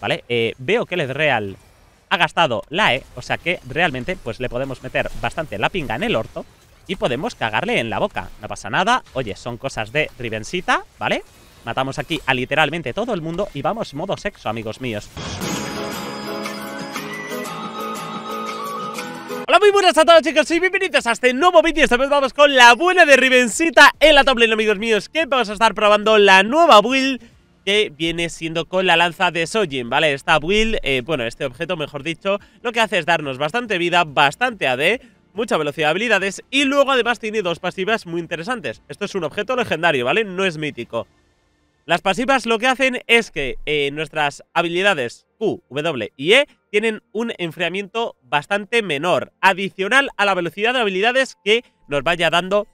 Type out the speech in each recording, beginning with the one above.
¿vale? Eh, veo que el Real ha gastado la E, o sea que realmente pues le podemos meter bastante la pinga en el orto y podemos cagarle en la boca. No pasa nada, oye, son cosas de Rivencita, ¿vale? Matamos aquí a literalmente todo el mundo y vamos modo sexo, amigos míos. Hola, muy buenas a todos chicos y bienvenidos a este nuevo vídeo Esta vez vamos con la buena de Rivencita en la top amigos míos Que vamos a estar probando la nueva build que viene siendo con la lanza de Sojin, ¿vale? Esta build, eh, bueno, este objeto, mejor dicho, lo que hace es darnos bastante vida, bastante AD, mucha velocidad de habilidades y luego además tiene dos pasivas muy interesantes. Esto es un objeto legendario, ¿vale? No es mítico. Las pasivas lo que hacen es que eh, nuestras habilidades Q, W y E tienen un enfriamiento bastante menor, adicional a la velocidad de habilidades que nos vaya dando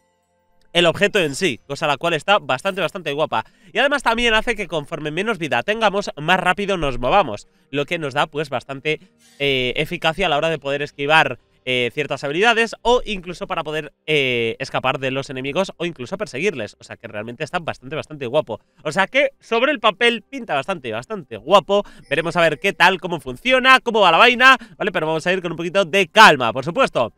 el objeto en sí, cosa la cual está bastante, bastante guapa. Y además también hace que conforme menos vida tengamos, más rápido nos movamos, lo que nos da pues bastante eh, eficacia a la hora de poder esquivar eh, ciertas habilidades o incluso para poder eh, escapar de los enemigos o incluso perseguirles. O sea que realmente está bastante, bastante guapo. O sea que sobre el papel pinta bastante, bastante guapo. Veremos a ver qué tal, cómo funciona, cómo va la vaina, ¿vale? Pero vamos a ir con un poquito de calma, por supuesto.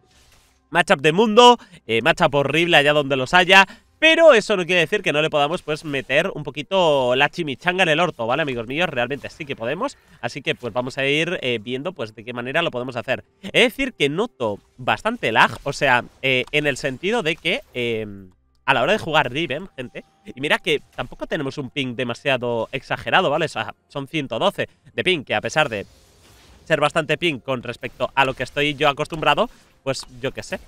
Matchup de mundo, eh, matchup horrible allá donde los haya, pero eso no quiere decir que no le podamos pues meter un poquito la chimichanga en el orto, ¿vale, amigos míos? Realmente sí que podemos, así que pues vamos a ir eh, viendo pues de qué manera lo podemos hacer. Es decir que noto bastante lag, o sea, eh, en el sentido de que em, a la hora de jugar Riven, gente, y mira que tampoco tenemos un ping demasiado exagerado, ¿vale? O sea, son 112 de ping, que a pesar de ser bastante ping con respecto a lo que estoy yo acostumbrado, pues yo qué sé.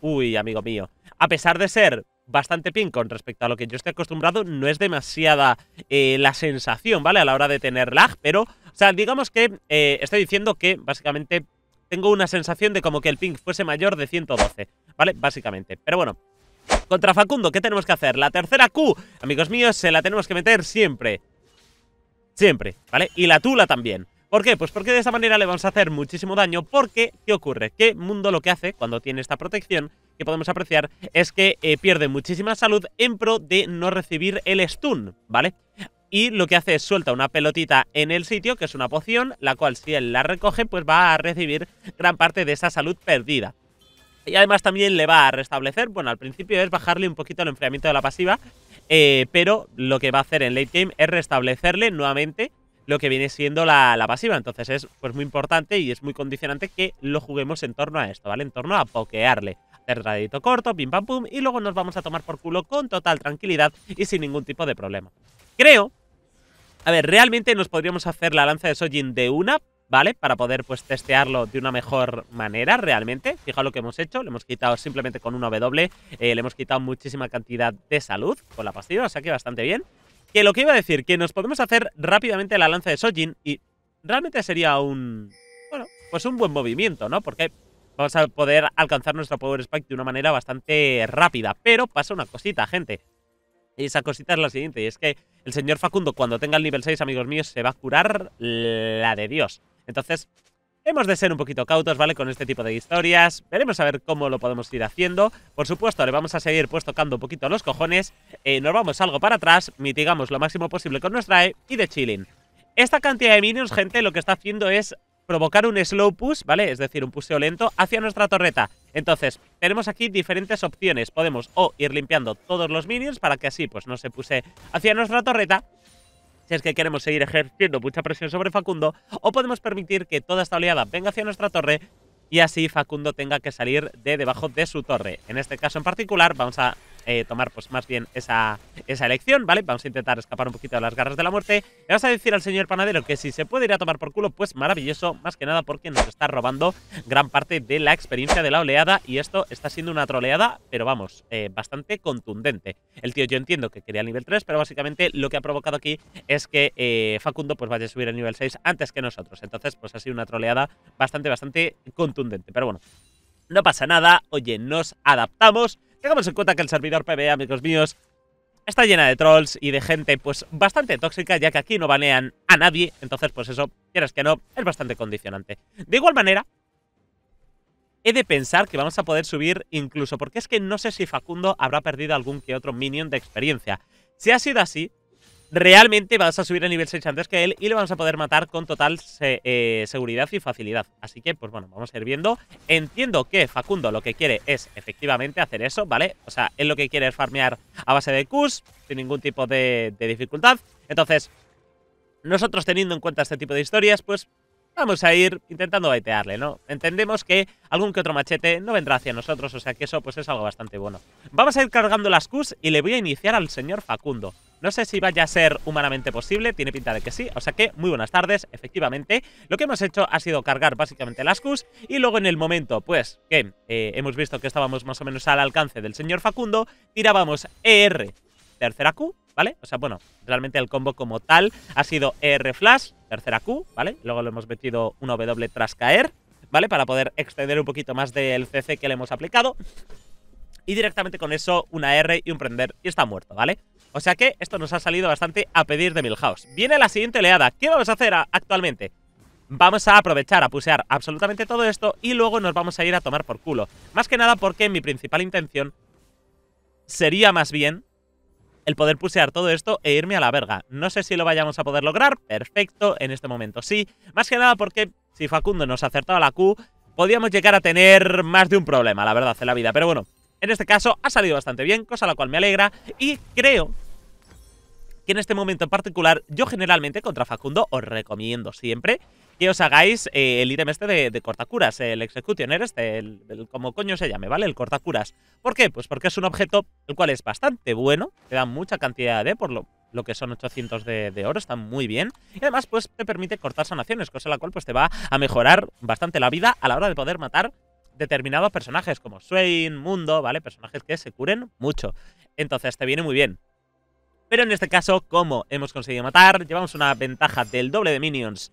Uy, amigo mío. A pesar de ser bastante pink con respecto a lo que yo estoy acostumbrado, no es demasiada eh, la sensación, ¿vale? A la hora de tener lag, pero, o sea, digamos que eh, estoy diciendo que básicamente tengo una sensación de como que el pink fuese mayor de 112, ¿vale? Básicamente. Pero bueno, contra Facundo, ¿qué tenemos que hacer? La tercera Q, amigos míos, se la tenemos que meter siempre. Siempre, ¿vale? Y la Tula también. ¿Por qué? Pues porque de esa manera le vamos a hacer muchísimo daño porque, ¿qué ocurre? Que Mundo lo que hace cuando tiene esta protección que podemos apreciar es que eh, pierde muchísima salud en pro de no recibir el stun, ¿vale? Y lo que hace es suelta una pelotita en el sitio, que es una poción, la cual si él la recoge, pues va a recibir gran parte de esa salud perdida. Y además también le va a restablecer, bueno, al principio es bajarle un poquito el enfriamiento de la pasiva, eh, pero lo que va a hacer en late game es restablecerle nuevamente lo que viene siendo la, pasiva. Entonces es pues muy importante y es muy condicionante que lo juguemos en torno a esto, ¿vale? En torno a pokearle. Hacer radito corto, pim pam pum, y luego nos vamos a tomar por culo con total tranquilidad y sin ningún tipo de problema. Creo... A ver, realmente nos podríamos hacer la lanza de Sojin de una, ¿vale? Para poder pues testearlo de una mejor manera realmente. Fijaos lo que hemos hecho, le hemos quitado simplemente con una W, eh, le hemos quitado muchísima cantidad de salud con la pasiva, o sea que bastante bien. Que lo que iba a decir, que nos podemos hacer rápidamente la lanza de Sojin y realmente sería un... Bueno, pues un buen movimiento, ¿no? Porque vamos a poder alcanzar nuestro Power Spike de una manera bastante rápida. Pero pasa una cosita, gente. Y esa cosita es la siguiente, y es que el señor Facundo cuando tenga el nivel 6, amigos míos, se va a curar la de Dios. Entonces, Hemos de ser un poquito cautos, ¿vale? Con este tipo de historias. Veremos a ver cómo lo podemos ir haciendo. Por supuesto, le vamos a seguir pues tocando un poquito los cojones. Eh, nos vamos algo para atrás, mitigamos lo máximo posible con nuestra E y de chilling. Esta cantidad de minions, gente, lo que está haciendo es provocar un slow push, ¿vale? Es decir, un puseo lento hacia nuestra torreta. Entonces, tenemos aquí diferentes opciones. Podemos o ir limpiando todos los minions para que así pues no se puse hacia nuestra torreta es que queremos seguir ejerciendo mucha presión sobre Facundo, o podemos permitir que toda esta oleada venga hacia nuestra torre y así Facundo tenga que salir de debajo de su torre. En este caso en particular vamos a eh, tomar pues más bien esa, elección, ¿vale? Vamos a intentar escapar un poquito de las garras de la muerte. Le vas a decir al señor panadero que si se puede ir a tomar por culo, pues maravilloso, más que nada porque nos está robando gran parte de la experiencia de la oleada y esto está siendo una troleada, pero vamos, eh, bastante contundente. El tío yo entiendo que quería el nivel 3, pero básicamente lo que ha provocado aquí es que eh, Facundo pues vaya a subir al nivel 6 antes que nosotros. Entonces pues ha sido una troleada bastante, bastante contundente, pero bueno. No pasa nada, oye, nos adaptamos. Tengamos en cuenta que el servidor PB, amigos míos, está llena de trolls y de gente pues bastante tóxica, ya que aquí no banean a nadie, entonces pues eso, quieras que no, es bastante condicionante. De igual manera, he de pensar que vamos a poder subir incluso, porque es que no sé si Facundo habrá perdido algún que otro minion de experiencia. Si ha sido así, realmente vas a subir a nivel 6 antes que él y le vamos a poder matar con total eh, seguridad y facilidad. Así que, pues bueno, vamos a ir viendo. Entiendo que Facundo lo que quiere es efectivamente hacer eso, ¿vale? O sea, él lo que quiere es farmear a base de Qs, sin ningún tipo de, de dificultad. Entonces, nosotros teniendo en cuenta este tipo de historias, pues vamos a ir intentando baitearle, ¿no? Entendemos que algún que otro machete no vendrá hacia nosotros, o sea que eso pues es algo bastante bueno. Vamos a ir cargando las Qs y le voy a iniciar al señor Facundo. No sé si vaya a ser humanamente posible, tiene pinta de que sí, o sea que muy buenas tardes, efectivamente. Lo que hemos hecho ha sido cargar básicamente las Qs y luego en el momento, pues, que eh, hemos visto que estábamos más o menos al alcance del señor Facundo, tirábamos ER tercera Q, ¿vale? O sea, bueno, realmente el combo como tal ha sido R Flash, tercera Q, ¿vale? Luego le hemos metido una W tras caer, ¿vale? Para poder extender un poquito más del CC que le hemos aplicado. Y directamente con eso una R y un prender y está muerto, ¿vale? O sea que esto nos ha salido bastante a pedir de Milhouse. Viene la siguiente oleada. ¿Qué vamos a hacer actualmente? vamos a aprovechar a pusear absolutamente todo esto y luego nos vamos a ir a tomar por culo. Más que nada porque mi principal intención sería más bien el poder pusear todo esto e irme a la verga. No sé si lo vayamos a poder lograr, perfecto, en este momento sí. Más que nada porque si Facundo nos acertaba la Q, podíamos llegar a tener más de un problema, la verdad, en la vida. Pero bueno, en este caso ha salido bastante bien, cosa la cual me alegra y creo que en este momento en particular yo generalmente contra Facundo os recomiendo siempre que os hagáis eh, el ítem este de, corta cortacuras, el executioner ¿eh? este, el, como coño se llame, ¿vale? El cortacuras. ¿Por qué? Pues porque es un objeto el cual es bastante bueno, te da mucha cantidad de, ¿eh? por lo, lo que son 800 de, oro, está muy bien. Y además, pues te permite cortar sanaciones, cosa la cual pues te va a mejorar bastante la vida a la hora de poder matar determinados personajes como Swain, Mundo, ¿vale? Personajes que se curen mucho. Entonces te viene muy bien. Pero en este caso, como hemos conseguido matar, llevamos una ventaja del doble de minions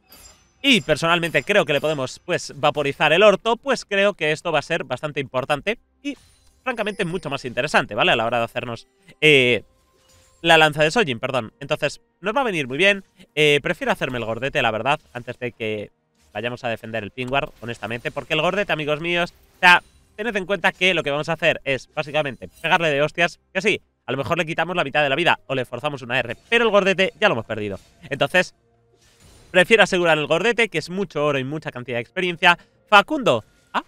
y personalmente creo que le podemos pues vaporizar el orto, pues creo que esto va a ser bastante importante y francamente mucho más interesante, ¿vale? A la hora de hacernos eh, la lanza de Sojin, perdón. Entonces, nos va a venir muy bien. Eh, prefiero hacerme el gordete, la verdad, antes de que vayamos a defender el pingüar, honestamente, porque el gordete, amigos míos, o sea, tened en cuenta que lo que vamos a hacer es, básicamente, pegarle de hostias, que sí, a lo mejor le quitamos la mitad de la vida o le forzamos una R, pero el gordete ya lo hemos perdido. Entonces, Prefiero asegurar el gordete, que es mucho oro y mucha cantidad de experiencia. Facundo. Ah.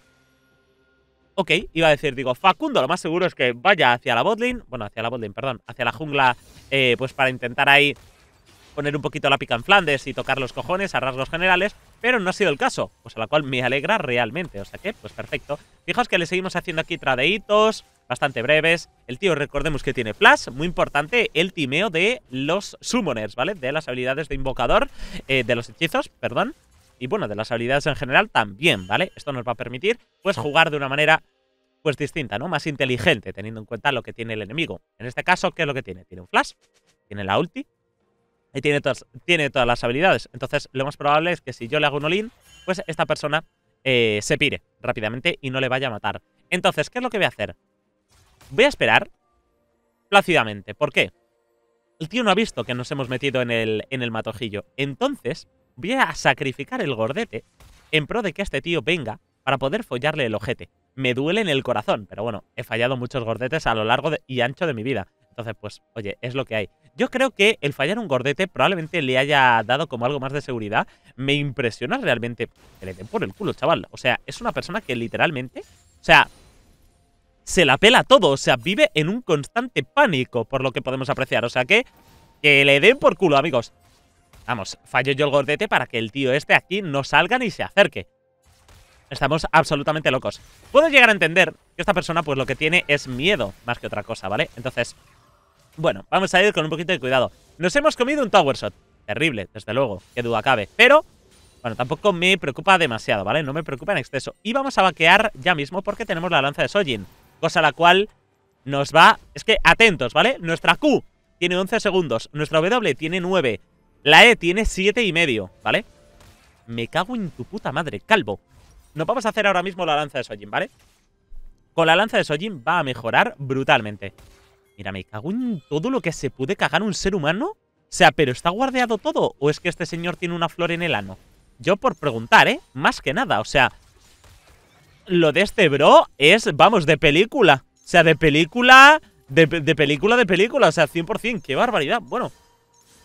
Ok, iba a decir, digo, Facundo, lo más seguro es que vaya hacia la botlane. Bueno, hacia la botlane, perdón. Hacia la jungla, eh, pues para intentar ahí poner un poquito la pica en Flandes y tocar los cojones a rasgos generales, pero no ha sido el caso, pues a la cual me alegra realmente, o sea que, pues perfecto. Fijaos que le seguimos haciendo aquí tradeitos, bastante breves. El tío, recordemos que tiene flash, muy importante el timeo de los summoners, ¿vale? De las habilidades de invocador, eh, de los hechizos, perdón. Y bueno, de las habilidades en general también, ¿vale? Esto nos va a permitir, pues, jugar de una manera, pues, distinta, ¿no? Más inteligente, teniendo en cuenta lo que tiene el enemigo. En este caso, ¿qué es lo que tiene? Tiene un flash, tiene la ulti, y tiene todas, tiene todas las habilidades. Entonces, lo más probable es que si yo le hago un olin, pues esta persona eh, se pire rápidamente y no le vaya a matar. Entonces, ¿qué es lo que voy a hacer? Voy a esperar plácidamente. ¿Por qué? El tío no ha visto que nos hemos metido en el, en el matojillo. Entonces, voy a sacrificar el gordete en pro de que este tío venga para poder follarle el ojete. Me duele en el corazón, pero bueno, he fallado muchos gordetes a lo largo y ancho de mi vida. Entonces, pues, oye, es lo que hay. Yo creo que el fallar un gordete probablemente le haya dado como algo más de seguridad. Me impresiona realmente que le den por el culo, chaval. O sea, es una persona que literalmente... O sea, se la pela todo, o sea, vive en un constante pánico, por lo que podemos apreciar, o sea que, que le den por culo, amigos. Vamos, fallo yo el gordete para que el tío este aquí no salga ni se acerque. Estamos absolutamente locos. Puedo llegar a entender que esta persona pues lo que tiene es miedo, más que otra cosa, ¿vale? Entonces, bueno, vamos a ir con un poquito de cuidado. Nos hemos comido un tower shot. Terrible, desde luego, que duda cabe. Pero, bueno, tampoco me preocupa demasiado, ¿vale? No me preocupa en exceso. Y vamos a vaquear ya mismo porque tenemos la lanza de Sojin. Cosa la cual nos va... Es que, atentos, ¿vale? Nuestra Q tiene 11 segundos, nuestra W tiene 9, la E tiene 7 y medio, ¿vale? Me cago en tu puta madre, calvo. No vamos a hacer ahora mismo la lanza de Sojin, ¿vale? Con la lanza de Sojin va a mejorar brutalmente. Mira, me cago en todo lo que se puede cagar un ser humano. O sea, ¿pero está guardeado todo? ¿O es que este señor tiene una flor en el ano? Yo por preguntar, ¿eh? Más que nada, o sea, lo de este bro es, vamos, de película. O sea, de película, de, película, de película. O sea, 100%. ¡Qué barbaridad! Bueno,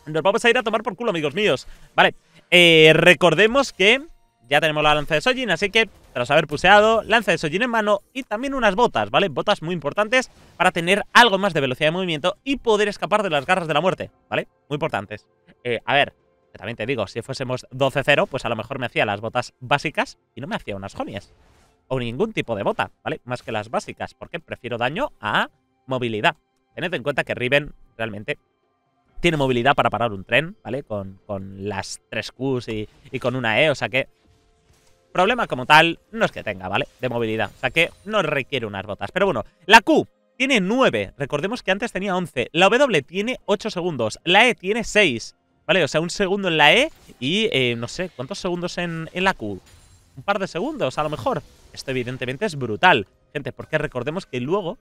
nos vamos a ir a tomar por culo, amigos míos. Vale, eh, recordemos que ya tenemos la lanza de Sojin, así que tras haber puseado, lanza de Sojin en mano y también unas botas, ¿vale? Botas muy importantes para tener algo más de velocidad de movimiento y poder escapar de las garras de la muerte, ¿vale? Muy importantes. Eh, a ver, también te digo, si fuésemos 12-0, pues a lo mejor me hacía las botas básicas y no me hacía unas jonias o ningún tipo de bota, ¿vale? Más que las básicas, porque prefiero daño a movilidad. Tened en cuenta que Riven realmente tiene movilidad para parar un tren, ¿vale? Con, con las 3 Qs y, con una E, o sea que... Problema como tal no es que tenga, ¿vale? De movilidad, o sea que no requiere unas botas. Pero bueno, la Q tiene 9, recordemos que antes tenía 11, la W tiene 8 segundos, la E tiene 6, ¿vale? O sea, un segundo en la E y eh, no sé, ¿cuántos segundos en, en la Q? Un par de segundos, a lo mejor. Esto evidentemente es brutal, gente, porque recordemos que luego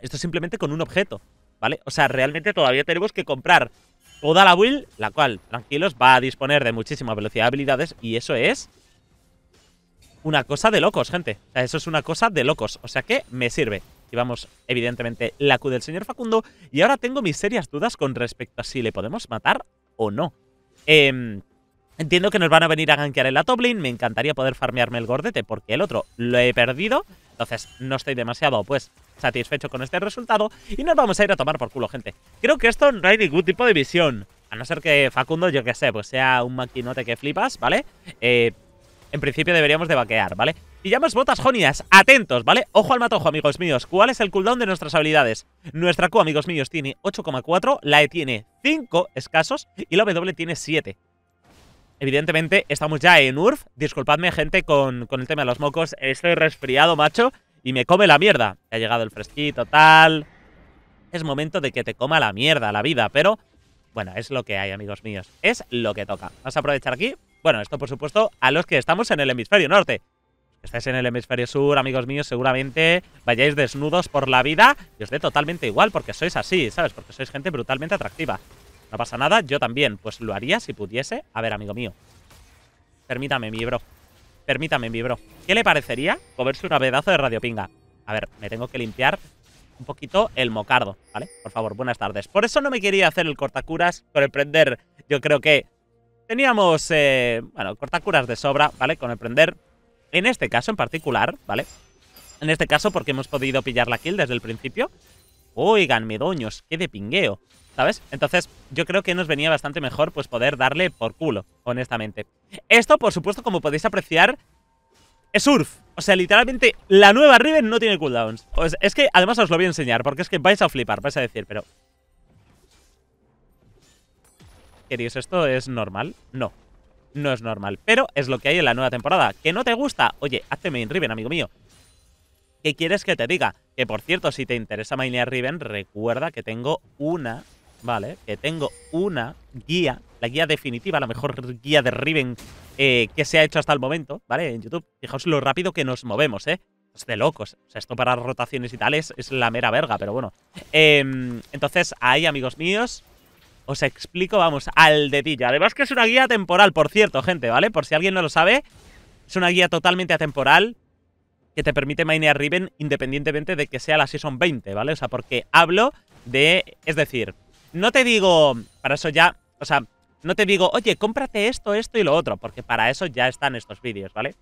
esto es simplemente con un objeto, ¿vale? O sea, realmente todavía tenemos que comprar toda la will la cual, tranquilos, va a disponer de muchísima velocidad de habilidades y eso es una cosa de locos, gente. O sea, eso es una cosa de locos, o sea que me sirve. Y vamos, evidentemente, la Q del señor Facundo y ahora tengo mis serias dudas con respecto a si le podemos matar o no. Eh, Entiendo que nos van a venir a gankear en la top Me encantaría poder farmearme el gordete porque el otro lo he perdido. Entonces no estoy demasiado pues satisfecho con este resultado. Y nos vamos a ir a tomar por culo, gente. Creo que esto no hay ningún tipo de visión. A no ser que Facundo, yo que sé, pues sea un maquinote que flipas, ¿vale? Eh, en principio deberíamos de vaquear, ¿vale? Pillamos botas jonias, atentos, ¿vale? Ojo al matojo, amigos míos. ¿Cuál es el cooldown de nuestras habilidades? Nuestra Q, amigos míos, tiene 8,4, la E tiene 5 escasos y la W tiene 7. Evidentemente, estamos ya en URF. Disculpadme, gente, con, el tema de los mocos. Estoy resfriado, macho, y me come la mierda. Ha llegado el fresquito, tal. Es momento de que te coma la mierda la vida, pero bueno, es lo que hay, amigos míos. Es lo que toca. Vamos a aprovechar aquí. Bueno, esto por supuesto a los que estamos en el hemisferio norte. estáis en el hemisferio sur, amigos míos, seguramente vayáis desnudos por la vida y os dé totalmente igual porque sois así, ¿sabes? Porque sois gente brutalmente atractiva. No pasa nada, yo también. Pues lo haría si pudiese. A ver, amigo mío. Permítame, mi bro. Permítame, mi bro. ¿Qué le parecería comerse un pedazo de radiopinga? A ver, me tengo que limpiar un poquito el mocardo, ¿vale? Por favor, buenas tardes. Por eso no me quería hacer el cortacuras, con el prender yo creo que teníamos, eh, bueno, cortacuras de sobra, ¿vale? Con el prender, en este caso en particular, ¿vale? En este caso porque hemos podido pillar la kill desde el principio. Oigan, doños qué de pingueo. ¿sabes? Entonces yo creo que nos venía bastante mejor pues poder darle por culo, honestamente. Esto, por supuesto, como podéis apreciar, es surf. O sea, literalmente, la nueva Riven no tiene cooldowns. Pues, es que, además os lo voy a enseñar, porque es que vais a flipar, vais a decir, pero... Queridos, ¿esto es normal? No, no es normal. Pero es lo que hay en la nueva temporada. ¿Que no te gusta? Oye, hazte main Riven, amigo mío. ¿Qué quieres que te diga? Que, por cierto, si te interesa mainear Riven, recuerda que tengo una ¿vale? Que tengo una guía, la guía definitiva, la mejor guía de Riven eh, que se ha hecho hasta el momento, ¿vale? En YouTube. Fijaos lo rápido que nos movemos, ¿eh? Es pues de locos. O sea, esto para rotaciones y tal es, la mera verga, pero bueno. Em, entonces, ahí, amigos míos, os explico, vamos, al dedillo. Además que es una guía temporal, por cierto, gente, ¿vale? Por si alguien no lo sabe, es una guía totalmente atemporal que te permite minear Riven independientemente de que sea la Season 20, ¿vale? O sea, porque hablo de... Es decir, no te digo, para eso ya, o sea, no te digo, oye, cómprate esto, esto y lo otro, porque para eso ya están estos vídeos, ¿vale?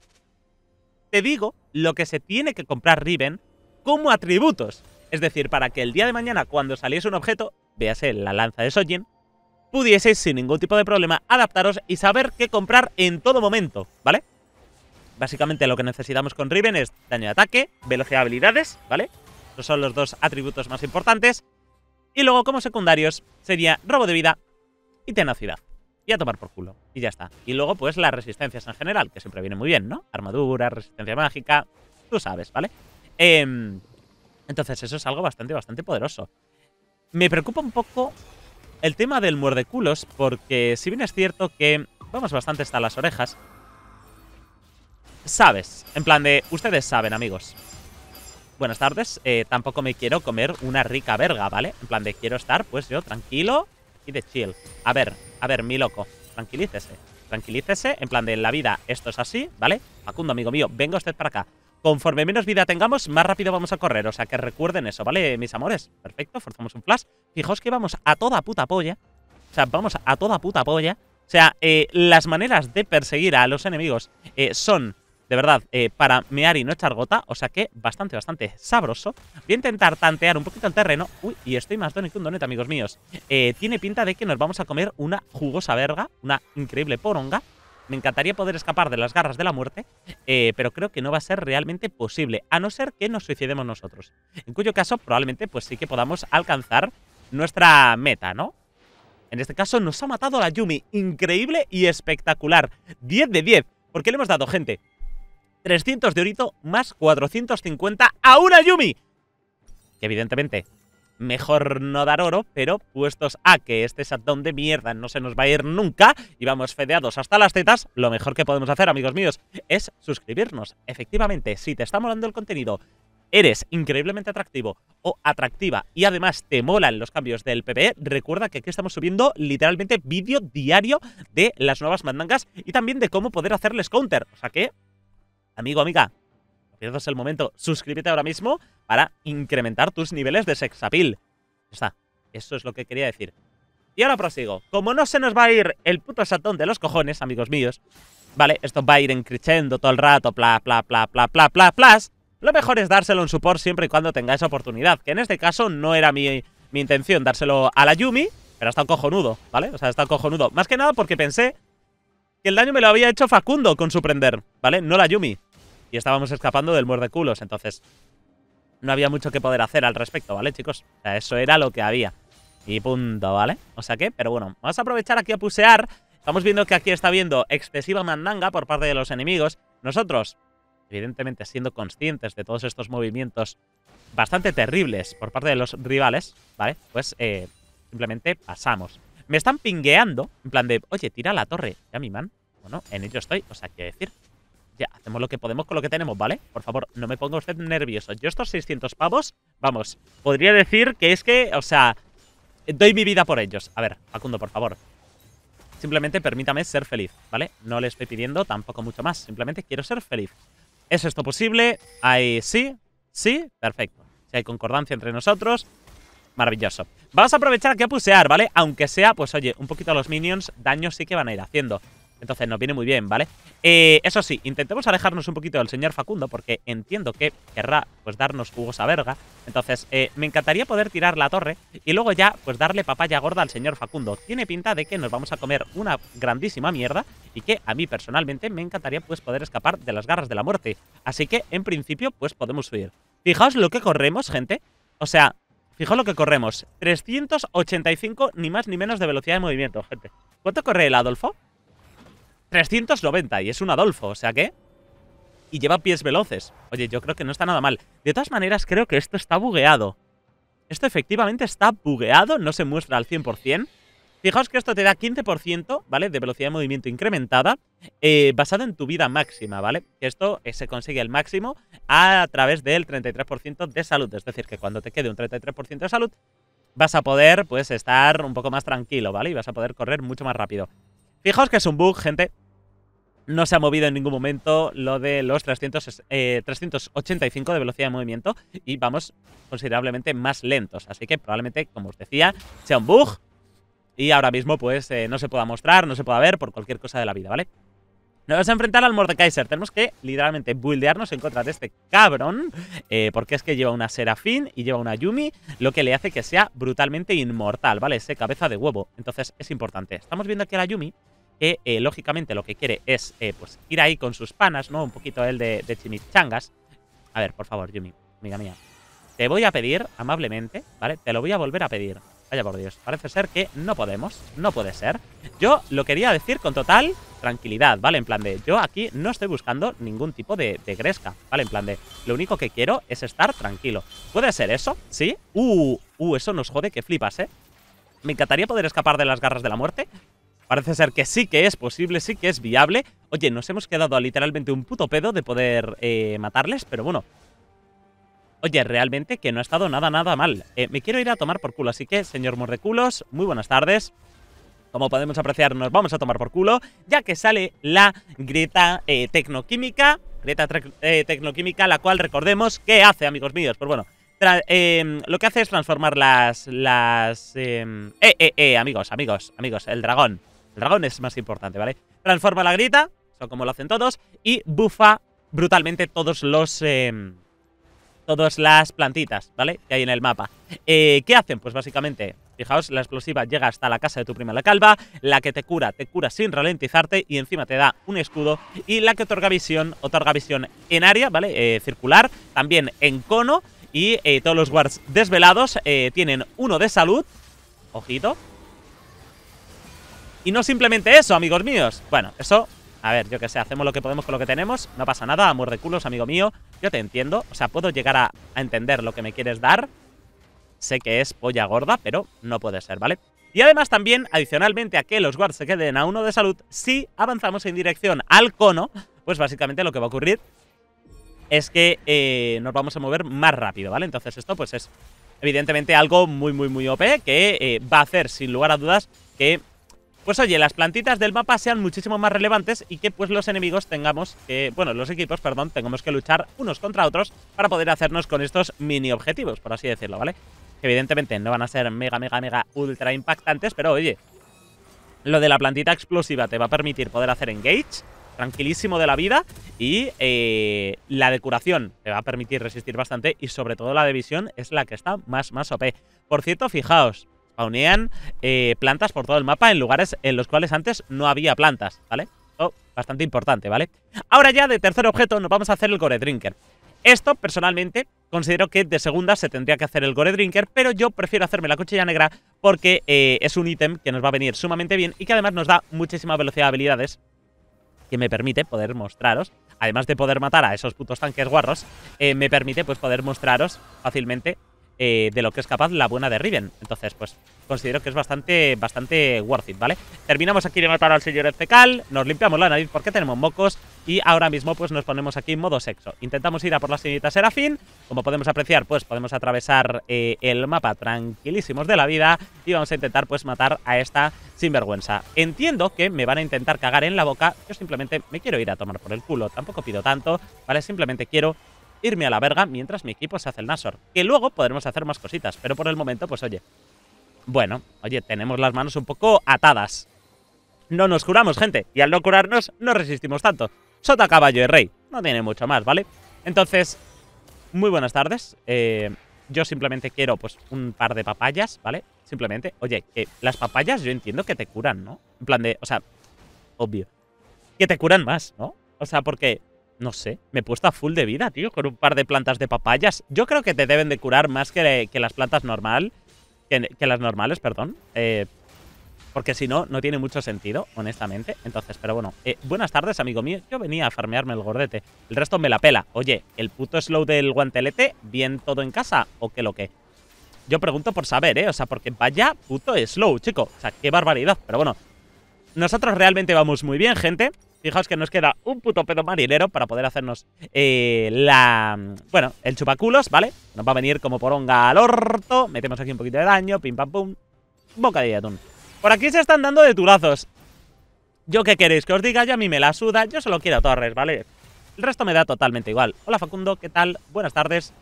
Te digo lo que se tiene que comprar Riven como atributos. Es decir, para que el día de mañana, cuando saliese un objeto, véase la lanza de Sojin, pudieseis sin ningún tipo de problema adaptaros y saber qué comprar en todo momento, ¿vale? Básicamente lo que necesitamos con Riven es daño de ataque, velocidad de habilidades, ¿vale? Estos son los dos atributos más importantes. Y luego, como secundarios, sería robo de vida y tenacidad. Y a tomar por culo. Y ya está. Y luego, pues, las resistencias en general, que siempre viene muy bien, ¿no? Armadura, resistencia mágica. Tú sabes, ¿vale? Em, entonces, eso es algo bastante, bastante poderoso. Me preocupa un poco el tema del muerdeculos, porque si bien es cierto que vamos bastante hasta las orejas, sabes, en plan de, ustedes saben, amigos, buenas tardes, eh, tampoco me quiero comer una rica verga, ¿vale? En plan de quiero estar, pues yo, tranquilo y de chill. A ver, a ver, mi loco, tranquilícese, tranquilícese, en plan de en la vida esto es así, ¿vale? Facundo, amigo mío, venga usted para acá. Conforme menos vida tengamos, más rápido vamos a correr, o sea que recuerden eso, ¿vale, mis amores? Perfecto, forzamos un flash. Fijos que vamos a toda puta polla, o sea, vamos a toda puta polla. O sea, eh, las maneras de perseguir a los enemigos eh, son de verdad, eh, para mear y no echar gota, o sea que bastante, bastante sabroso. Voy a intentar tantear un poquito el terreno. Uy, y estoy más donet que un donet, amigos míos. Eh, tiene pinta de que nos vamos a comer una jugosa verga, una increíble poronga. Me encantaría poder escapar de las garras de la muerte, eh, pero creo que no va a ser realmente posible, a no ser que nos suicidemos nosotros. En cuyo caso, probablemente, pues sí que podamos alcanzar nuestra meta, ¿no? En este caso nos ha matado la Yumi. Increíble y espectacular. 10 de 10. ¿Por qué le hemos dado, gente? 300 de orito más 450 a una Yumi. Que evidentemente, mejor no dar oro, pero puestos a que este shutdown de mierda no se nos va a ir nunca y vamos fedeados hasta las tetas, lo mejor que podemos hacer, amigos míos, es suscribirnos. Efectivamente, si te está molando el contenido, eres increíblemente atractivo o atractiva y además te molan los cambios del PPE, recuerda que aquí estamos subiendo literalmente vídeo diario de las nuevas mandangas y también de cómo poder hacerles counter. O sea que Amigo, amiga, no pierdas el momento. Suscríbete ahora mismo para incrementar tus niveles de sexapil. Está. Eso es lo que quería decir. Y ahora prosigo. Como no se nos va a ir el puto satón de los cojones, amigos míos, ¿vale? Esto va a ir en todo el rato, Pla, pla, bla, bla, bla, bla, plas. Lo mejor es dárselo en support siempre y cuando esa oportunidad, que en este caso no era mi, intención dárselo a la Yumi, pero está cojonudo, ¿vale? O sea, está cojonudo. Más que nada porque pensé que el daño me lo había hecho Facundo con su prender, ¿vale? No la Yumi y estábamos escapando del muerde culos, entonces no había mucho que poder hacer al respecto, ¿vale, chicos? O sea, eso era lo que había. Y punto, ¿vale? O sea que, pero bueno, vamos a aprovechar aquí a pusear. Estamos viendo que aquí está habiendo excesiva mandanga por parte de los enemigos. Nosotros, evidentemente siendo conscientes de todos estos movimientos bastante terribles por parte de los rivales, ¿vale? Pues eh, simplemente pasamos. Me están pingueando, en plan de, oye, tira la torre, ya mi man. Bueno, en ello estoy, o sea, quiero decir, ya, hacemos lo que podemos con lo que tenemos, ¿vale? Por favor, no me ponga usted nervioso. Yo estos 600 pavos, vamos, podría decir que es que, o sea, doy mi vida por ellos. A ver, Facundo, por favor. Simplemente permítame ser feliz, ¿vale? No le estoy pidiendo tampoco mucho más. Simplemente quiero ser feliz. ¿Es esto posible? Ahí sí, sí, perfecto. Si hay concordancia entre nosotros, maravilloso. Vamos a aprovechar aquí a pusear, ¿vale? Aunque sea, pues oye, un poquito a los minions, daño sí que van a ir haciendo. Entonces nos viene muy bien, ¿vale? Eh, eso sí, intentemos alejarnos un poquito del señor Facundo porque entiendo que querrá pues darnos jugos a verga. Entonces eh, me encantaría poder tirar la torre y luego ya pues darle papaya gorda al señor Facundo. Tiene pinta de que nos vamos a comer una grandísima mierda y que a mí personalmente me encantaría pues poder escapar de las garras de la muerte. Así que en principio pues podemos subir Fijaos lo que corremos, gente. O sea, Fijaos lo que corremos. 385 ni más ni menos de velocidad de movimiento, gente. ¿Cuánto corre el Adolfo? 390 y es un Adolfo, o sea que... Y lleva pies veloces. Oye, yo creo que no está nada mal. De todas maneras, creo que esto está bugueado. Esto efectivamente está bugueado, no se muestra al 100%. Fijaos que esto te da 15%, ¿vale? De velocidad de movimiento incrementada, eh, basado en tu vida máxima, ¿vale? que Esto eh, se consigue el máximo a través del 33% de salud. Es decir, que cuando te quede un 33% de salud, vas a poder, pues, estar un poco más tranquilo, ¿vale? Y vas a poder correr mucho más rápido. Fijaos que es un bug, gente. No se ha movido en ningún momento lo de los 300, 385 eh, de velocidad de movimiento y vamos considerablemente más lentos. Así que probablemente, como os decía, sea un bug y ahora mismo pues eh, no se pueda mostrar, no se pueda ver por cualquier cosa de la vida, ¿vale? Nos vamos a enfrentar al Mordekaiser. Tenemos que literalmente buildearnos en contra de este cabrón. Eh, porque es que lleva una Serafín y lleva una Yumi. Lo que le hace que sea brutalmente inmortal, ¿vale? Ese cabeza de huevo. Entonces es importante. Estamos viendo aquí a la Yumi que eh, lógicamente lo que quiere es eh, pues ir ahí con sus panas, ¿no? Un poquito el de, de, chimichangas. A ver, por favor, Yumi, amiga mía. Te voy a pedir, amablemente, ¿vale? Te lo voy a volver a pedir. Vaya por Dios, parece ser que no podemos, no puede ser. Yo lo quería decir con total tranquilidad, ¿vale? En plan de, yo aquí no estoy buscando ningún tipo de, gresca, ¿vale? En plan de, lo único que quiero es estar tranquilo. ¿Puede ser eso? ¿Sí? Uh, uh, eso nos jode que flipas, ¿eh? Me encantaría poder escapar de las garras de la muerte. Parece ser que sí que es posible, sí que es viable. Oye, nos hemos quedado a literalmente un puto pedo de poder eh, matarles, pero bueno, Oye, realmente que no ha estado nada, nada mal. Eh, me quiero ir a tomar por culo, así que, señor Mordeculos, muy buenas tardes. Como podemos apreciar, nos vamos a tomar por culo, ya que sale la grieta eh, tecnoquímica. Grieta eh, tecnoquímica, la cual recordemos, ¿qué hace, amigos míos? Pues bueno, em, lo que hace es transformar las... las em, eh, eh, eh, amigos, amigos, amigos, el dragón. El dragón es más importante, ¿vale? Transforma la grieta, son como lo hacen todos, y bufa brutalmente todos los... Em, todas las plantitas, ¿vale? Que hay en el mapa. Eh, ¿Qué hacen? Pues básicamente, fijaos, la explosiva llega hasta la casa de tu prima la calva, la que te cura, te cura sin ralentizarte y encima te da un escudo, y la que otorga visión, otorga visión en área, ¿vale? Eh, circular, también en cono, y eh, todos los guards desvelados tienen uno de salud, ojito. Y no simplemente eso, amigos míos. Bueno, eso a ver, yo que sé, hacemos lo que podemos con lo que tenemos, no pasa nada, amor de culos, amigo mío, yo te entiendo, o sea, puedo llegar a, entender lo que me quieres dar, sé que es polla gorda, pero no puede ser, ¿vale? Y además también, adicionalmente a que los guards se queden a uno de salud, si avanzamos en dirección al cono, pues básicamente lo que va a ocurrir es que eh, nos vamos a mover más rápido, ¿vale? Entonces esto pues es evidentemente algo muy, muy, muy OP que eh, va a hacer sin lugar a dudas que pues oye, las plantitas del mapa sean muchísimo más relevantes y que pues los enemigos tengamos que, bueno, los equipos, perdón, tengamos que luchar unos contra otros para poder hacernos con estos mini objetivos, por así decirlo, ¿vale? Evidentemente no van a ser mega, mega, mega ultra impactantes, pero oye, lo de la plantita explosiva te va a permitir poder hacer engage, tranquilísimo de la vida, y eh, la de curación te va a permitir resistir bastante, y sobre todo la de visión es la que está más, más OP. Por cierto, fijaos, Paunean eh, plantas por todo el mapa en lugares en los cuales antes no había plantas, ¿vale? Oh, bastante importante, ¿vale? Ahora ya de tercer objeto nos vamos a hacer el Gore Drinker. Esto, personalmente, considero que de segunda se tendría que hacer el Gore Drinker, pero yo prefiero hacerme la cuchilla negra porque eh, es un ítem que nos va a venir sumamente bien y que además nos da muchísima velocidad de habilidades que me permite poder mostraros, además de poder matar a esos putos tanques guarros, eh, me permite pues poder mostraros fácilmente eh, de lo que es capaz la buena de Riven. Entonces, pues considero que es bastante, bastante worth it, ¿vale? Terminamos aquí de matar al señor Ezekal nos limpiamos la nariz porque tenemos mocos y ahora mismo pues nos ponemos aquí en modo sexo. Intentamos ir a por la señorita Serafín, como podemos apreciar pues podemos atravesar eh, el mapa tranquilísimos de la vida y vamos a intentar pues matar a esta sinvergüenza. Entiendo que me van a intentar cagar en la boca, yo simplemente me quiero ir a tomar por el culo, tampoco pido tanto, ¿vale? Simplemente quiero irme a la verga mientras mi equipo se hace el Nasor. Que luego podremos hacer más cositas, pero por el momento, pues oye. Bueno, oye, tenemos las manos un poco atadas. No nos curamos, gente, y al no curarnos, no resistimos tanto. Sota, caballo y rey. No tiene mucho más, ¿vale? Entonces, muy buenas tardes. Eh, yo simplemente quiero, pues, un par de papayas, ¿vale? Simplemente, oye, que las papayas yo entiendo que te curan, ¿no? En plan de, o sea, obvio. Que te curan más, ¿no? O sea, porque no sé, me he puesto a full de vida, tío, con un par de plantas de papayas. Yo creo que te deben de curar más que, las plantas normal, que, las normales, perdón. Eh, porque si no, no tiene mucho sentido, honestamente. Entonces, pero bueno. Eh, buenas tardes, amigo mío. Yo venía a farmearme el gordete. El resto me la pela. Oye, ¿el puto slow del guantelete bien todo en casa o qué lo que? Yo pregunto por saber, ¿eh? O sea, porque vaya puto slow, chico. O sea, qué barbaridad. Pero bueno, nosotros realmente vamos muy bien, gente. Fijaos que nos queda un puto pedo marinero para poder hacernos eh, la... Bueno, el chupaculos, ¿vale? Nos va a venir como poronga al orto. Metemos aquí un poquito de daño, pim pam pum. Bocadilla de atún. Por aquí se están dando de tulazos. Yo qué queréis que os diga, yo a mí me la suda. Yo solo quiero a torres, ¿vale? El resto me da totalmente igual. Hola Facundo, ¿qué tal? Buenas tardes.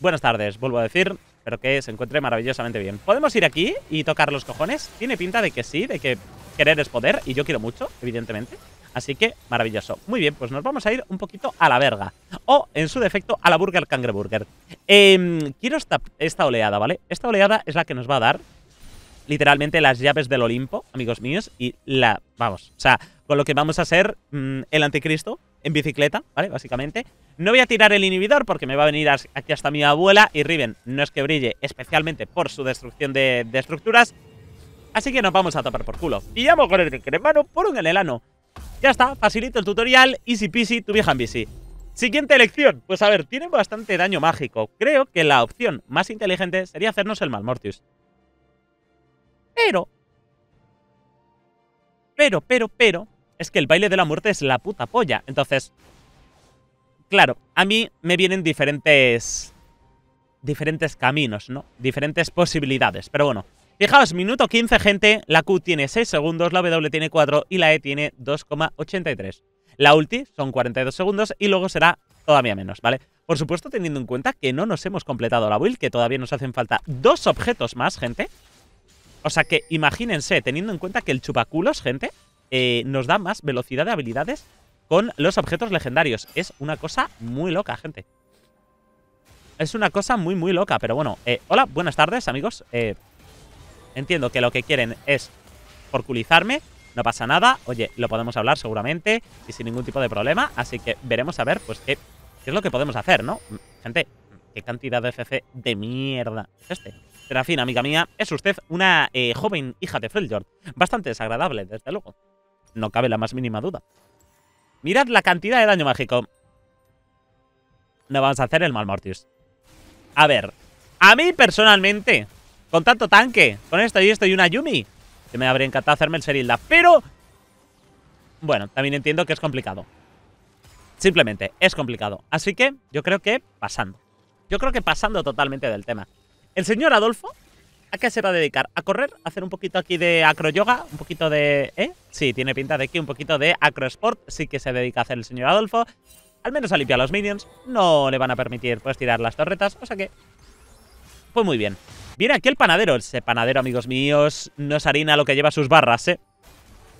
Buenas tardes, vuelvo a decir. Espero que se encuentre maravillosamente bien. ¿Podemos ir aquí y tocar los cojones? Tiene pinta de que sí, de que querer es poder. Y yo quiero mucho, evidentemente. Así que maravilloso. Muy bien, pues nos vamos a ir un poquito a la verga. O, en su defecto, a la Burger Cangreburger. Em, quiero esta, esta oleada, ¿vale? Esta oleada es la que nos va a dar literalmente las llaves del Olimpo, amigos míos, y la... Vamos, o sea, con lo que vamos a hacer mm, el anticristo en bicicleta, ¿vale? Básicamente. No voy a tirar el inhibidor porque me va a venir aquí hasta mi abuela y Riven no es que brille especialmente por su destrucción de, estructuras, así que nos vamos a tapar por culo. Y vamos con el cremano por un elano. Ya está, facilito el tutorial, easy peasy, tu vieja en bici. Siguiente elección. Pues a ver, tiene bastante daño mágico. Creo que la opción más inteligente sería hacernos el Malmortius. Pero... Pero, pero, pero... Es que el baile de la muerte es la puta polla. Entonces... Claro, a mí me vienen diferentes... Diferentes caminos, ¿no? Diferentes posibilidades. Pero bueno, Fijaos, minuto 15, gente. La Q tiene 6 segundos, la W tiene 4 y la E tiene 2,83. La ulti son 42 segundos y luego será todavía menos, ¿vale? Por supuesto, teniendo en cuenta que no nos hemos completado la build, que todavía nos hacen falta dos objetos más, gente. O sea que imagínense, teniendo en cuenta que el chupaculos, gente, eh, nos da más velocidad de habilidades con los objetos legendarios. Es una cosa muy loca, gente. Es una cosa muy, muy loca, pero bueno. Eh, hola, buenas tardes, amigos. Eh, Entiendo que lo que quieren es porculizarme, no pasa nada. Oye, lo podemos hablar seguramente y sin ningún tipo de problema. Así que veremos a ver, pues, qué, es lo que podemos hacer, ¿no? Gente, qué cantidad de FC de mierda es este. Serafina, amiga mía, es usted una eh, joven hija de Freljord. Bastante desagradable, desde luego. No cabe la más mínima duda. Mirad la cantidad de daño mágico. No vamos a hacer el mal Mortis. A ver, a mí personalmente con tanto tanque. Con esto y esto y una Yumi. Que me habría encantado hacerme el Serilda. Pero... Bueno, también entiendo que es complicado. Simplemente, es complicado. Así que yo creo que pasando. Yo creo que pasando totalmente del tema. El señor Adolfo, ¿a qué se va a dedicar? ¿A correr? hacer un poquito aquí de acroyoga? ¿Un poquito de...? ¿Eh? Sí, tiene pinta de que un poquito de sport sí que se dedica a hacer el señor Adolfo. Al menos a limpiar los minions. No le van a permitir pues tirar las torretas. O sea que... Pues muy bien. Viene aquí el panadero. Ese panadero, amigos míos, no es harina lo que lleva sus barras, ¿eh?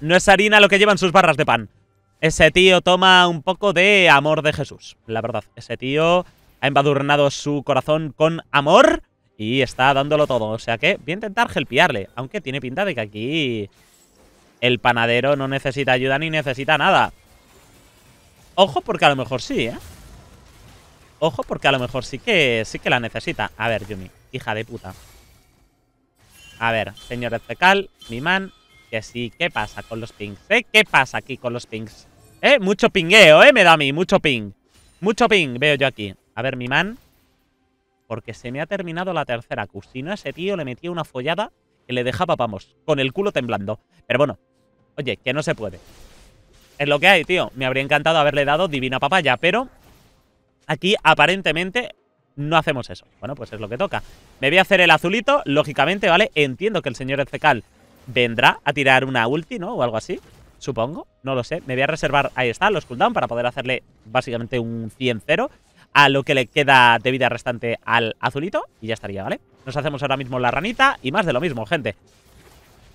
No es harina lo que llevan sus barras de pan. Ese tío toma un poco de amor de Jesús, la verdad. Ese tío ha embadurnado su corazón con amor y está dándolo todo. O sea que voy a intentar helpiarle, aunque tiene pinta de que aquí el panadero no necesita ayuda ni necesita nada. Ojo porque a lo mejor sí, ¿eh? Ojo porque a lo mejor sí que sí que la necesita. A ver, Yumi. Hija de puta. A ver, señor Fecal, mi man, que sí, ¿qué pasa con los pings? ¿Eh? ¿Qué pasa aquí con los pings? ¿Eh? Mucho pingueo, ¿eh? Me da a mí, mucho ping. Mucho ping, veo yo aquí. A ver, mi man. Porque se me ha terminado la tercera Q. Si no, ese tío le metía una follada que le dejaba, vamos, con el culo temblando. Pero bueno, oye, que no se puede. Es lo que hay, tío. Me habría encantado haberle dado divina papaya, pero aquí aparentemente no hacemos eso. Bueno, pues es lo que toca. Me voy a hacer el azulito, lógicamente, ¿vale? Entiendo que el señor Ezecal vendrá a tirar una ulti, ¿no? O algo así, supongo. No lo sé. Me voy a reservar, ahí está, los cooldown para poder hacerle básicamente un 100-0 a lo que le queda de vida restante al azulito. Y ya estaría, ¿vale? Nos hacemos ahora mismo la ranita y más de lo mismo, gente.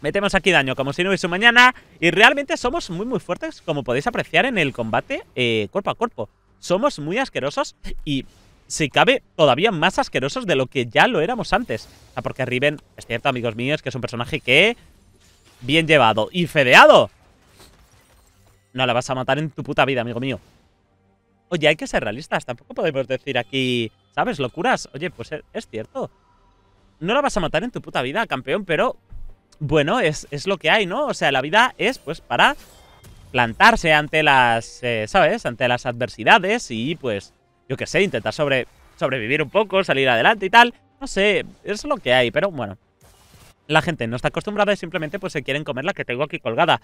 Metemos aquí daño como si no hubiese mañana. Y realmente somos muy, muy fuertes, como podéis apreciar en el combate eh, cuerpo a cuerpo. Somos muy asquerosos y si cabe, todavía más asquerosos de lo que ya lo éramos antes. O ah, porque Riven, es cierto, amigos míos, que es un personaje que... Bien llevado y fedeado. No la vas a matar en tu puta vida, amigo mío. Oye, hay que ser realistas. Tampoco podemos decir aquí, ¿sabes? Locuras. Oye, pues e, es cierto. No la vas a matar en tu puta vida, campeón, pero... Bueno, es, es lo que hay, ¿no? O sea, la vida es, pues, para plantarse ante las, eh, ¿sabes? Ante las adversidades y, pues, yo qué sé, intentar sobrevivir un poco, salir adelante y tal. No sé, es lo que hay, pero bueno. La gente no está acostumbrada y simplemente pues se quieren comer la que tengo aquí colgada.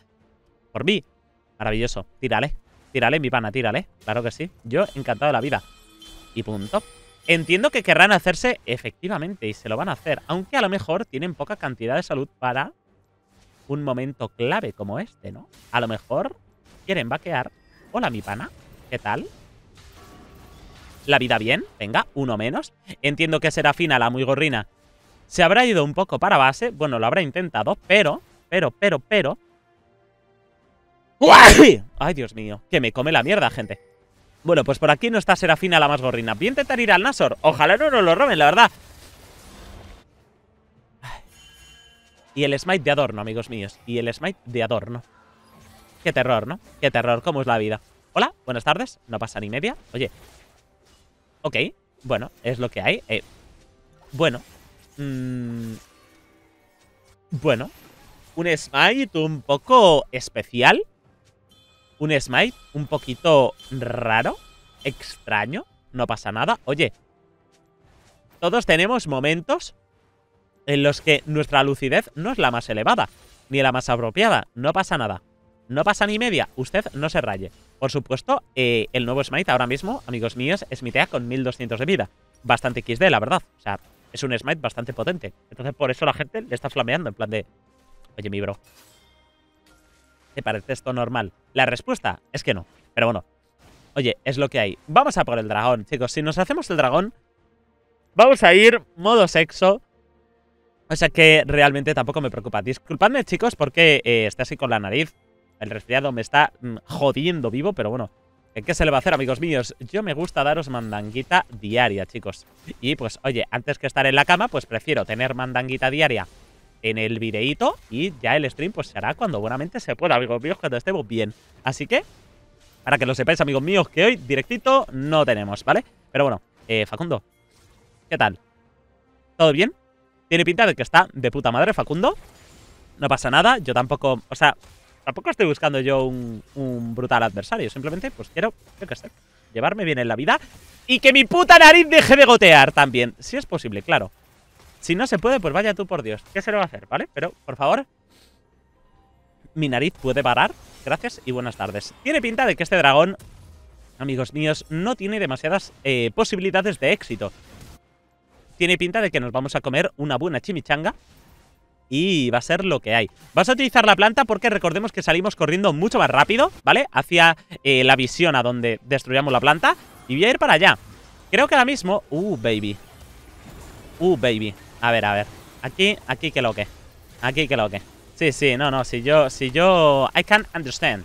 Por mí. Maravilloso. Tírale. Tírale, mi pana, tírale. Claro que sí. Yo encantado de la vida. Y punto. Entiendo que querrán hacerse efectivamente y se lo van a hacer. Aunque a lo mejor tienen poca cantidad de salud para un momento clave como este, ¿no? A lo mejor quieren vaquear. Hola, mi pana. ¿Qué tal? la vida bien. Venga, uno menos. Entiendo que Serafina, la muy gorrina, se habrá ido un poco para base. Bueno, lo habrá intentado, pero, pero, pero, pero... Ay, Dios mío, que me come la mierda, gente. Bueno, pues por aquí no está Serafina la más gorrina. Bien a intentar ir al Nasor. Ojalá no nos lo roben, la verdad. Y el smite de adorno, amigos míos. Y el smite de adorno. Qué terror, ¿no? Qué terror, cómo es la vida. Hola, buenas tardes. No pasa ni media. Oye, Ok, bueno, es lo que hay. Eh, bueno. Mm, bueno. Un smite un poco especial. Un smite un poquito raro. Extraño. No pasa nada. Oye. Todos tenemos momentos en los que nuestra lucidez no es la más elevada. Ni la más apropiada. No pasa nada no pasa ni media, usted no se raye. Por supuesto, eh, el nuevo Smite ahora mismo, amigos míos, smitea con 1200 de vida. Bastante XD, la verdad. O sea, es un Smite bastante potente. Entonces, por eso la gente le está flameando, en plan de... Oye, mi bro, ¿te parece esto normal? La respuesta es que no. Pero bueno, oye, es lo que hay. Vamos a por el dragón, chicos. Si nos hacemos el dragón, vamos a ir modo sexo. O sea que realmente tampoco me preocupa. Disculpadme, chicos, porque eh, está así con la nariz. El resfriado me está mm, jodiendo vivo, pero bueno. ¿Qué se le va a hacer, amigos míos? Yo me gusta daros mandanguita diaria, chicos. Y pues, oye, antes que estar en la cama, pues prefiero tener mandanguita diaria en el videíto y ya el stream pues se hará cuando buenamente se pueda, amigos míos, cuando estemos bien. Así que, para que lo sepáis, amigos míos, que hoy directito no tenemos, ¿vale? Pero bueno, eh, Facundo, ¿qué tal? ¿Todo bien? Tiene pinta de que está de puta madre Facundo. No pasa nada, yo tampoco... O sea, Tampoco estoy buscando yo un, brutal adversario. Simplemente, pues quiero, que llevarme bien en la vida. Y que mi puta nariz deje de gotear también. Si es posible, claro. Si no se puede, pues vaya tú por Dios. ¿Qué se lo va a hacer, vale? Pero, por favor, mi nariz puede parar. Gracias y buenas tardes. Tiene pinta de que este dragón, amigos míos, no tiene demasiadas eh, posibilidades de éxito. Tiene pinta de que nos vamos a comer una buena chimichanga y va a ser lo que hay. Vas a utilizar la planta porque recordemos que salimos corriendo mucho más rápido, ¿vale? Hacia eh, la visión a donde destruyamos la planta y voy a ir para allá. Creo que ahora mismo... Uh, baby. Uh, baby. A ver, a ver. Aquí, aquí que lo que. Aquí que lo que. Sí, sí, no, no, si yo... Si yo... I can understand.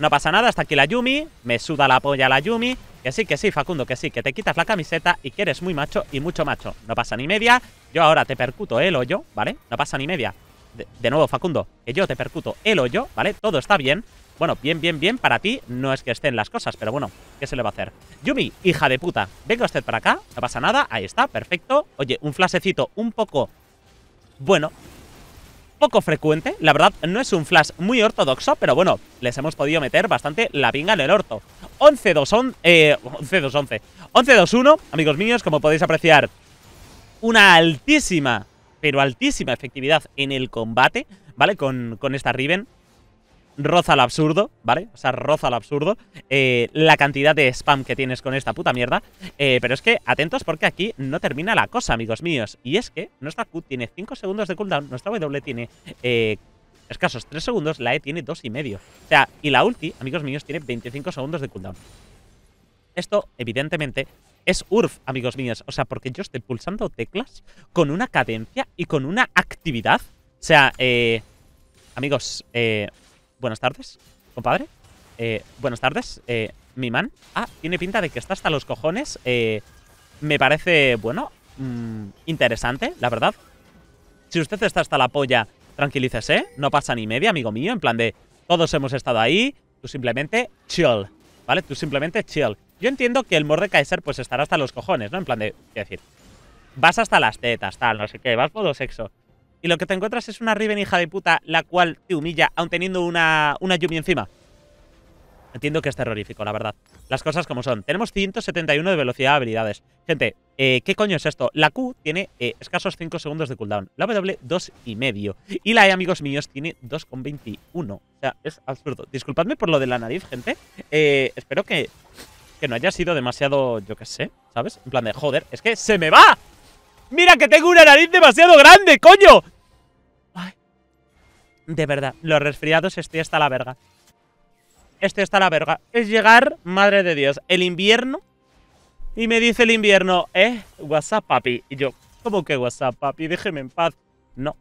No pasa nada, hasta aquí la Yumi. Me suda la polla la Yumi. Que sí, que sí, Facundo, que sí, que te quitas la camiseta y que eres muy macho y mucho macho. No pasa ni media. Yo ahora te percuto el hoyo, ¿vale? No pasa ni media. De, nuevo, Facundo, que yo te percuto el hoyo, ¿vale? Todo está bien. Bueno, bien, bien, bien, para ti no es que estén las cosas, pero bueno, ¿qué se le va a hacer? Yumi, hija de puta, venga usted para acá, no pasa nada, ahí está, perfecto. Oye, un flasecito un poco bueno, poco frecuente, la verdad no es un flash muy ortodoxo, pero bueno, les hemos podido meter bastante la pinga en el orto. 11-2-11, eh, 11-2-11, 11-2-1, amigos míos, como podéis apreciar, una altísima, pero altísima efectividad en el combate, ¿vale? Con, con esta Riven, roza al absurdo, ¿vale? O sea, roza al absurdo eh, la cantidad de spam que tienes con esta puta mierda. Eh, pero es que, atentos porque aquí no termina la cosa, amigos míos. Y es que nuestra Q tiene 5 segundos de cooldown, nuestra W tiene eh, escasos 3 segundos, la E tiene 2 y medio. O sea, y la ulti, amigos míos, tiene 25 segundos de cooldown. Esto, evidentemente, es URF, amigos míos. O sea, porque yo estoy pulsando teclas con una cadencia y con una actividad. O sea, eh, amigos, eh, Buenas tardes, compadre. Eh, buenas tardes, eh, mi man. Ah, tiene pinta de que está hasta los cojones. Eh, me parece, bueno, mm, interesante, la verdad. Si usted está hasta la polla, tranquilícese. No pasa ni media, amigo mío. En plan de, todos hemos estado ahí. Tú simplemente chill, ¿vale? Tú simplemente chill. Yo entiendo que el Kaiser, pues estará hasta los cojones, ¿no? En plan de, decir? Vas hasta las tetas, tal, no sé qué, vas modo sexo. Y lo que te encuentras es una Riven hija de puta, la cual te humilla, aun teniendo una, una Yumi encima. Entiendo que es terrorífico, la verdad. Las cosas como son. Tenemos 171 de velocidad de habilidades. Gente, eh, ¿qué coño es esto? La Q tiene eh, escasos 5 segundos de cooldown. La W, 2,5. Y la E, amigos míos, tiene 2,21. O sea, es absurdo. Disculpadme por lo de la nariz, gente. Eh, espero que, que no haya sido demasiado, yo qué sé, ¿sabes? En plan de, joder, es que se me va. ¡Mira que tengo una nariz demasiado grande, coño! De verdad, los resfriados estoy hasta la verga. Estoy hasta la verga. Es llegar, madre de Dios, el invierno. Y me dice el invierno, eh, WhatsApp, papi. Y yo, ¿cómo que WhatsApp, papi? Déjeme en paz. No.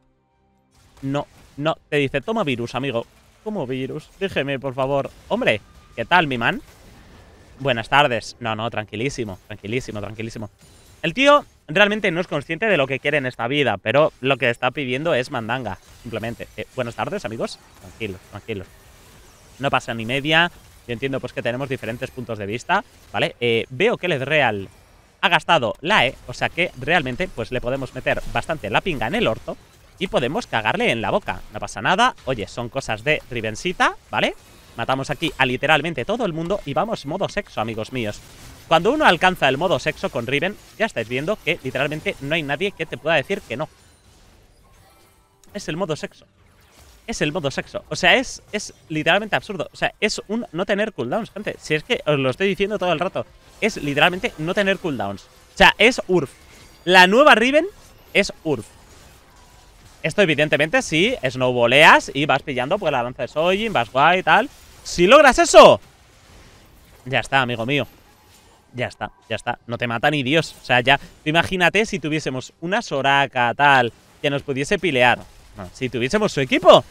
No, no. Te dice, toma virus, amigo. ¿Cómo virus? Déjeme, por favor. Hombre, ¿qué tal, mi man? Buenas tardes. No, no, tranquilísimo, tranquilísimo, tranquilísimo. El tío realmente no es consciente de lo que quiere en esta vida, pero lo que está pidiendo es mandanga, simplemente. Eh, buenas tardes, amigos. Tranquilos, tranquilos. No pasa ni media. Yo entiendo pues que tenemos diferentes puntos de vista, ¿vale? Eh, veo que el Real ha gastado la E, o sea que realmente pues le podemos meter bastante la pinga en el orto y podemos cagarle en la boca. No pasa nada. Oye, son cosas de Rivensita, ¿vale? Matamos aquí a literalmente todo el mundo y vamos modo sexo, amigos míos. Cuando uno alcanza el modo sexo con Riven, ya estáis viendo que literalmente no hay nadie que te pueda decir que no. Es el modo sexo. Es el modo sexo. O sea, es, es literalmente absurdo. O sea, es un no tener cooldowns, gente. Si es que os lo estoy diciendo todo el rato. Es literalmente no tener cooldowns. O sea, es URF. La nueva Riven es URF. Esto evidentemente si sí, snowboleas y vas pillando pues la lanza de Sojin, vas guay y tal. Si logras eso, ya está, amigo mío ya está, ya está. No te mata ni Dios. O sea, ya, imagínate si tuviésemos una Soraka, tal, que nos pudiese pilear. si tuviésemos su equipo,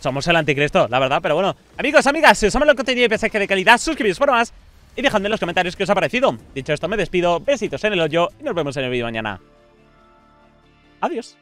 somos el anticristo, la verdad, pero bueno. Amigos, amigas, si os gustado el contenido y pensáis que de calidad, suscribíos por más y dejadme en los comentarios qué os ha parecido. Dicho esto, me despido, besitos en el hoyo y nos vemos en el vídeo mañana. Adiós.